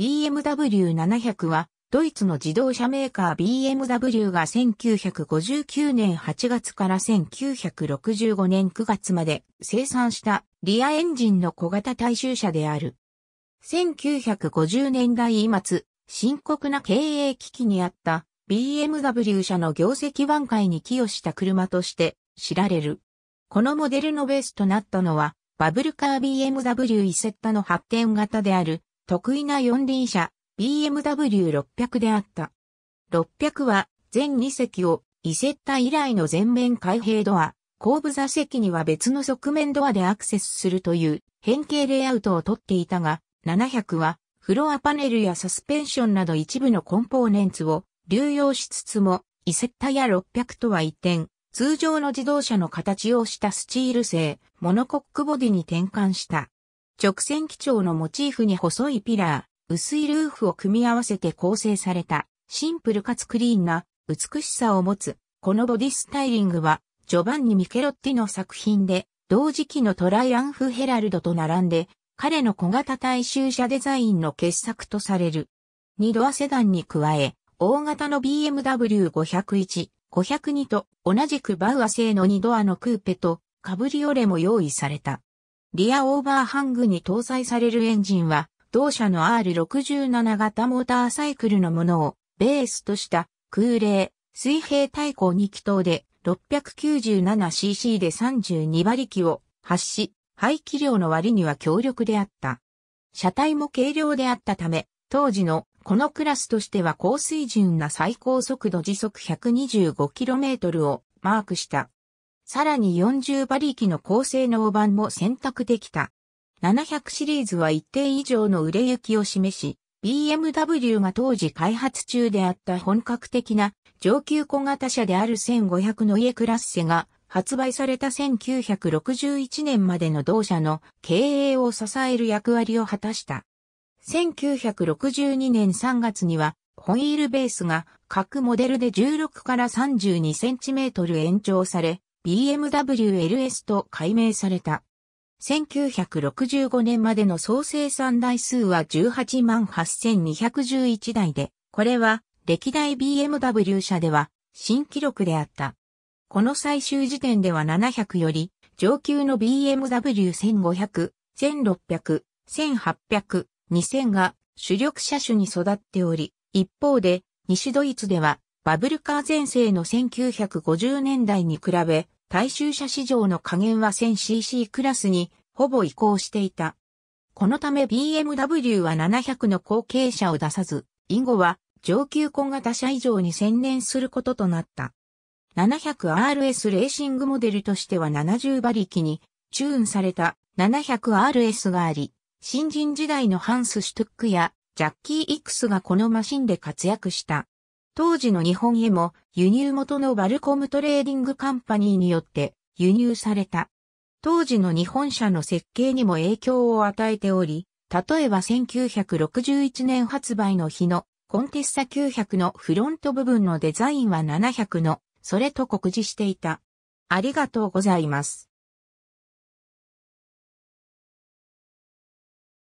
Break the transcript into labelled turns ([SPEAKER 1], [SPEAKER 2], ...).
[SPEAKER 1] BMW700 は、ドイツの自動車メーカー BMW が1959年8月から1965年9月まで生産したリアエンジンの小型大衆車である。1950年代末、深刻な経営危機にあった BMW 社の業績挽回に寄与した車として知られる。このモデルのベースとなったのは、バブルカー BMW 一セッタの発展型である得意な四輪車 BMW600 であった。600は全2席をイセッタ以来の全面開閉ドア、後部座席には別の側面ドアでアクセスするという変形レイアウトをとっていたが、700はフロアパネルやサスペンションなど一部のコンポーネンツを流用しつつも、イセッタや600とは一転、通常の自動車の形をしたスチール製、モノコックボディに転換した。直線基調のモチーフに細いピラー、薄いルーフを組み合わせて構成された、シンプルかつクリーンな美しさを持つ、このボディスタイリングは、ジョバンニ・ミケロッティの作品で、同時期のトライアンフ・ヘラルドと並んで、彼の小型大衆車デザインの傑作とされる。二ドアセダンに加え、大型の BMW501、502と同じくバウア製の二ドアのクーペとカブリオレも用意された。リアオーバーハングに搭載されるエンジンは、同社の R67 型モーターサイクルのものをベースとした空冷、水平対向2気筒で 697cc で32馬力を発し、排気量の割には強力であった。車体も軽量であったため、当時のこのクラスとしては高水準な最高速度時速 125km をマークした。さらに40馬力の高性能版も選択できた。700シリーズは一定以上の売れ行きを示し、BMW が当時開発中であった本格的な上級小型車である1500の家クラッセが発売された1961年までの同社の経営を支える役割を果たした。1962年3月には、ホイールベースが各モデルで16から32センチメートル延長され、BMW LS と改名された。1965年までの総生産台数は18万8211台で、これは歴代 BMW 社では新記録であった。この最終時点では700より上級の BMW1500、1600、1800、2000が主力車種に育っており、一方で西ドイツではバブルカー前世の1950年代に比べ、大衆車市場の加減は 1000cc クラスにほぼ移行していた。このため BMW は700の後継車を出さず、以後は上級小型車以上に専念することとなった。700RS レーシングモデルとしては70馬力にチューンされた 700RS があり、新人時代のハンス・シュトックやジャッキー・イクスがこのマシンで活躍した。当時の日本へも輸入元のバルコムトレーディングカンパニーによって輸入された。当時の日本車の設計にも影響を与えており、例えば1961年発売の日のコンテッサ900のフロント部分のデザインは700のそれと告示していた。ありがとうございます。